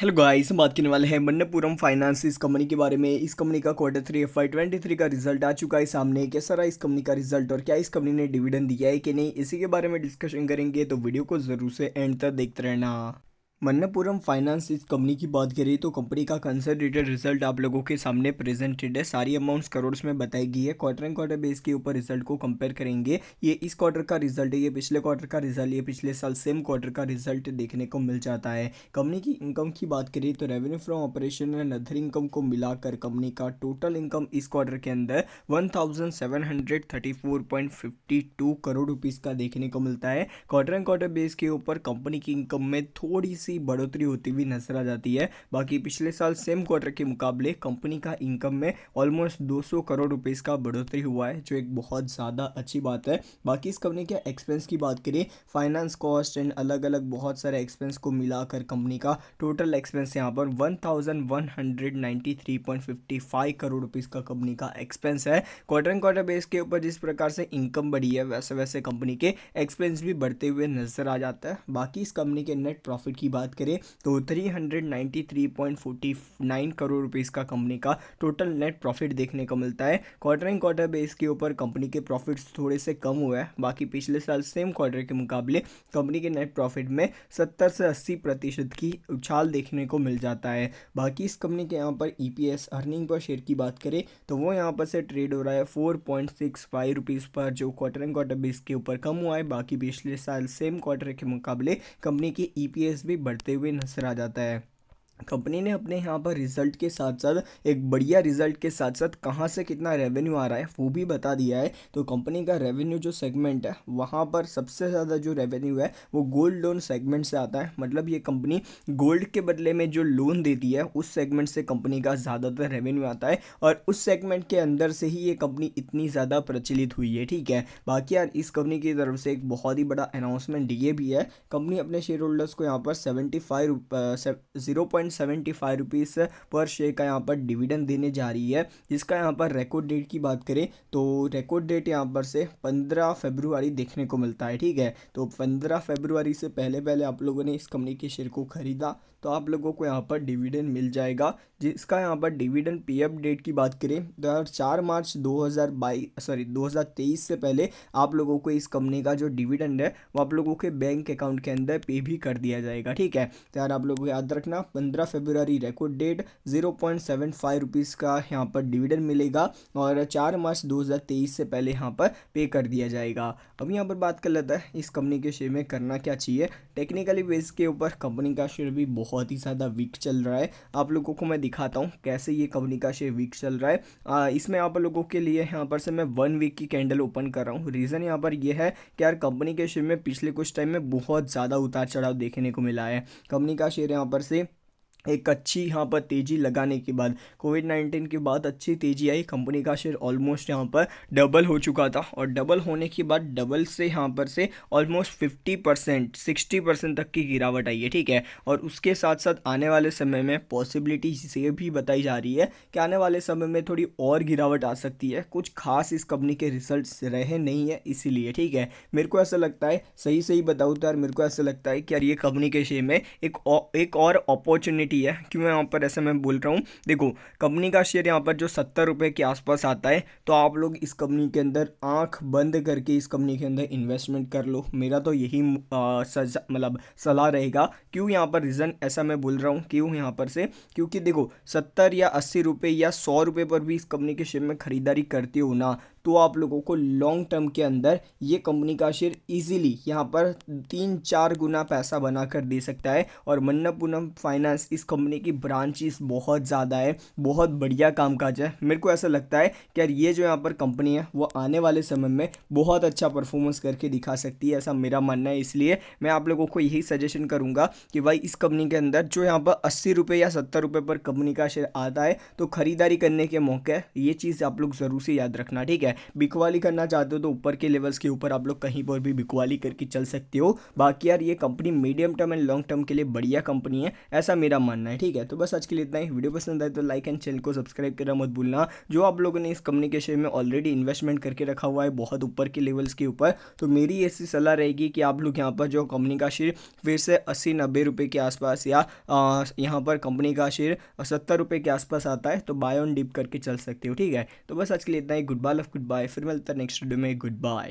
hello guys हम बात करने वाले हैं मन्नपुरम फाइनेंस इस कंपनी के बारे में इस कंपनी का quarter three F Y twenty three का रिजल्ट आ चुका है सामने कैसा रहा इस कंपनी का रिजल्ट और क्या इस कंपनी ने डिविडेंड दिया है कि नहीं इसी के बारे में डिस्कशन करेंगे तो वीडियो को जरूर से एंड तक देखते रहना मन्नापुरम फाइनेंस इस कंपनी की बात करें तो कंपनी का कंसल्टेटेड रिजल्ट आप लोगों के सामने प्रेजेंटेड है सारी अमाउंट्स करोड़ में बताई गई है क्वार्टर एंड क्वार्टर बेस के ऊपर रिजल्ट को कंपेयर करेंगे ये इस क्वार्टर का रिजल्ट है ये पिछले क्वार्टर का रिजल्ट ये पिछले साल सेम क्वार्टर का रिजल्ट देखने को मिल जाता है कंपनी की इनकम की बात करिए तो revenue from operation and other income को मिलाकर कंपनी का टोटल इनकम इस क्वार्टर के अंदर वन करोड़ रुपीज़ का देखने को मिलता है क्वार्टर एंड क्वार्टर बेस के ऊपर कंपनी की इनकम में थोड़ी सी सी बढ़ोतरी होती हुई नजर आ जाती है बाकी पिछले साल सेम क्वार्टर के मुकाबले कंपनी का इनकम में ऑलमोस्ट 200 करोड़ रुपए का बढ़ोतरी हुआ है जो एक बहुत ज़्यादा अच्छी बात है बाकी इस कंपनी के एक्सपेंस की बात करें फाइनेंस कॉस्ट एंड अलग अलग बहुत सारे एक्सपेंस को मिलाकर कंपनी का टोटल एक्सपेंस यहाँ पर वन करोड़ रुपीस का कंपनी का एक्सपेंस है क्वार्टर एंड क्वार्टर बेस के ऊपर जिस प्रकार से इनकम बढ़ी है वैसे वैसे कंपनी के एक्सपेंस भी बढ़ते हुए नजर आ जाता है बाकी इस कंपनी के नेट प्रॉफिट की बात करें तो 393.49 करोड़ रुपए इसका कंपनी का टोटल नेट प्रॉफिट देखने को मिलता है क्वार्टर एंड क्वार्टर बेस के ऊपर कंपनी के प्रॉफिट्स थोड़े से कम हुए हैं बाकी पिछले साल सेम क्वार्टर के मुकाबले कंपनी के नेट प्रॉफिट में सत्तर से अस्सी प्रतिशत की उछाल देखने को मिल जाता है बाकी इस कंपनी के यहाँ पर E P S earning per share की बात करें तो वो यहाँ पर से ट्रेड हो रहा है four point six five rupees पर जो क्वार्टर एंड क्वार्टर बेस के ऊपर कम हुआ है बाकी पिछले साल सेम क्वार्टर के मुकाबले कंपनी की ई पी एस भी बढ़ बढ़ते हुए नजर आ जाता है कंपनी ने अपने यहाँ पर रिजल्ट के साथ साथ एक बढ़िया रिजल्ट के साथ साथ कहाँ से कितना रेवेन्यू आ रहा है वो भी बता दिया है तो कंपनी का रेवेन्यू जो सेगमेंट है वहाँ पर सबसे ज़्यादा जो रेवेन्यू है वो गोल्ड लोन सेगमेंट से आता है मतलब ये कंपनी गोल्ड के बदले में जो लोन देती है उस सेगमेंट से कंपनी का ज़्यादातर रेवेन्यू आता है और उस सेगमेंट के अंदर से ही ये कंपनी इतनी ज़्यादा प्रचलित हुई है ठीक है बाकी यार इस कंपनी की तरफ से एक बहुत ही बड़ा अनाउंसमेंट ये भी है कंपनी अपने शेयर होल्डर्स को यहाँ पर seventy five zero point seventy पर शेयर का यहाँ पर डिविडेंड देने जा रही है जिसका यहाँ पर रिकॉर्ड डेट की बात करें तो रिकॉर्ड डेट यहाँ पर से 15 फरवरी देखने को मिलता है ठीक है तो 15 फरवरी से पहले पहले आप लोगों ने इस कंपनी के शेयर को खरीदा तो आप लोगों को यहाँ पर डिविडेंड मिल जाएगा जिसका यहाँ पर डिविडेंड पी अप डेट की बात करें तो चार मार्च दो हज़ार बाईस सॉरी दो हज़ार तेईस से पहले आप लोगों को इस कंपनी का जो डिविडेंड है वो आप लोगों के बैंक अकाउंट के अंदर पे भी कर दिया जाएगा ठीक है तो यार आप लोगों को याद रखना पंद्रह पंद्रह फरवरी record date zero point seven five rupees का यहाँ पर डिविडेंड मिलेगा और चार मार्च दो हज़ार तेईस से पहले यहाँ पर पे कर दिया जाएगा अब यहाँ पर बात कर लेता है इस कंपनी के शेयर में करना क्या चाहिए टेक्निकली बेस के ऊपर कंपनी का शेयर भी बहुत ही ज़्यादा वीक चल रहा है आप लोगों को मैं दिखाता हूँ कैसे ये कंपनी का शेयर वीक चल रहा है आ, इसमें आप लोगों के लिए यहाँ पर से मैं वन वीक की कैंडल ओपन कर रहा हूँ रीज़न यहाँ पर यह है कि यार कंपनी के शेयर में पिछले कुछ टाइम में बहुत ज़्यादा उतार चढ़ाव देखने को मिला है कंपनी का शेयर यहाँ पर से एक अच्छी यहाँ पर तेज़ी लगाने के बाद कोविड नाइन्टीन के बाद अच्छी तेज़ी आई कंपनी का शेयर ऑलमोस्ट यहाँ पर डबल हो चुका था और डबल होने के बाद डबल से यहाँ पर से almost fifty percent sixty percent तक की गिरावट आई है ठीक है और उसके साथ साथ आने वाले समय में पॉसिबिलिटी ये भी बताई जा रही है कि आने वाले समय में थोड़ी और गिरावट आ सकती है कुछ खास इस कंपनी के रिजल्ट रहे नहीं है इसीलिए ठीक है मेरे को ऐसा लगता है सही सही बताऊँ तो यार मेरे को ऐसा लगता है कि यार ये कंपनी के शेयर में एक और अपॉर्चुनिटी रियलिटी है क्यों यहाँ पर ऐसे मैं बोल रहा हूँ देखो कंपनी का शेयर यहाँ पर जो सत्तर रुपये के आसपास आता है तो आप लोग इस कंपनी के अंदर आँख बंद करके इस कंपनी के अंदर इन्वेस्टमेंट कर लो मेरा तो यही मतलब सलाह रहेगा क्यों यहाँ पर रीज़न ऐसा मैं बोल रहा हूँ क्यों यहाँ पर से क्योंकि देखो सत्तर या अस्सी या सौ पर भी इस कंपनी के शेयर में ख़रीदारी करते हो ना तो आप लोगों को लॉन्ग टर्म के अंदर ये कंपनी का शेयर इजीली यहाँ पर तीन चार गुना पैसा बना कर दे सकता है और मन्नापुनम फाइनेंस इस कंपनी की ब्रांचेस बहुत ज़्यादा है बहुत बढ़िया काम काज है मेरे को ऐसा लगता है कि यार ये जो यहाँ पर कंपनी है वो आने वाले समय में बहुत अच्छा परफॉर्मेंस करके दिखा सकती है ऐसा मेरा मानना है इसलिए मैं आप लोगों को यही सजेशन करूँगा कि भाई इस कंपनी के अंदर जो यहाँ पर अस्सी रुपये या सत्तर रुपये पर कंपनी का शेयर आता है तो खरीदारी करने के मौके ये चीज़ आप लोग ज़रूर से याद रखना ठीक है है बिकवाली करना चाहते हो तो ऊपर के लेवल्स के ऊपर आप लोग कहीं पर भी बिकवाली करके चल सकते हो बाकी यार ये company medium term and long term के लिए बढ़िया कंपनी है ऐसा मेरा मानना है ठीक है तो बस आज के लिए इतना ही वीडियो पसंद आए तो लाइक एंड चैनल को सब्सक्राइब करना मत भूलना जो आप लोगों ने इस कंपनी के शेयर में ऑलरेडी इन्वेस्टमेंट करके रखा हुआ है बहुत ऊपर के लेवल्स के ऊपर तो मेरी ऐसी सलाह रहेगी कि आप लोग यहाँ पर जो कंपनी का शेयर फिर से अस्सी नब्बे रुपये के आसपास या यहाँ पर कंपनी का शेयर सत्तर रुपये के आसपास आता है तो बाय ऑन डिप करके चल सकते हो ठीक है तो बस आज के लिए इतना ही good bye love good good bye फिर मिलता है नेक्स्ट वीडियो में गुड बाय